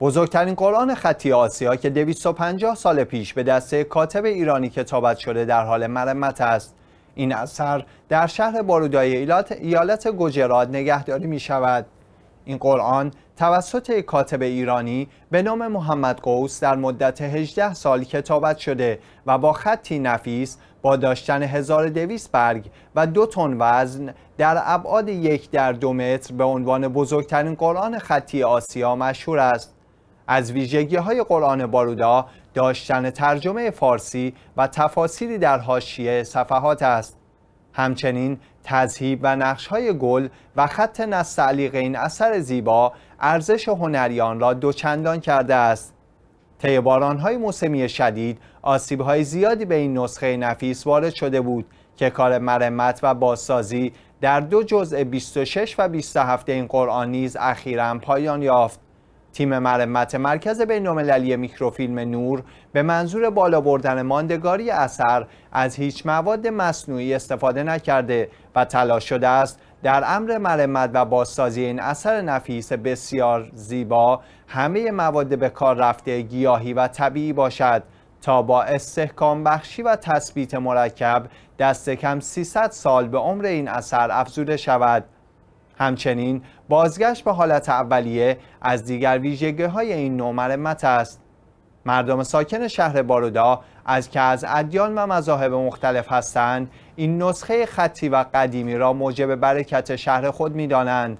بزرگترین قرآن خطی آسیا که 250 سال پیش به دسته کاتب ایرانی کتابت شده در حال مرمت است این اثر در شهر بارودای ایالت گوجراد نگهداری می شود این قرآن توسط کاتب ایرانی به نام محمد قوس در مدت 18 سال کتابت شده و با خطی نفیس با داشتن 1200 برگ و دو تن وزن در ابعاد یک در دو متر به عنوان بزرگترین قرآن خطی آسیا مشهور است. از ویژگی های قرآن بارودا داشتن ترجمه فارسی و تفاسیری در حاشیه صفحات است همچنین تذهیب و نقش های گل و خط نستعلیق این اثر زیبا ارزش هنریان را دوچندان کرده است طی های موسمی شدید های زیادی به این نسخه نفیس وارد شده بود که کار مرمت و بازسازی در دو جزء 26 و 27 این قرآن نیز اخیرا پایان یافت تیم مرمت مرکز بینالمللی میکروفیلم نور به منظور بالا بردن ماندگاری اثر از هیچ مواد مصنوعی استفاده نکرده و تلاش شده است در امر مرمت و بازسازی این اثر نفیس بسیار زیبا همه مواد به کار رفته گیاهی و طبیعی باشد تا با استحکام بخشی و تثبیت مرکب دست کم 300 سال به عمر این اثر افزوده شود همچنین بازگشت به حالت اولیه از دیگر ویژگه های این نوع مرمت است مردم ساکن شهر بارودا از که از ادیان و مذاهب مختلف هستند این نسخه خطی و قدیمی را موجب برکت شهر خود می دانند.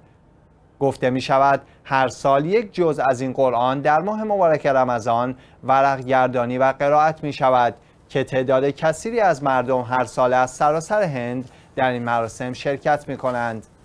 گفته می شود هر سال یک جز از این قرآن در ماه مبارک رمضان ورق گردانی و قرائت می شود که تعداد کثیری از مردم هر سال از سراسر هند در این مراسم شرکت می کنند.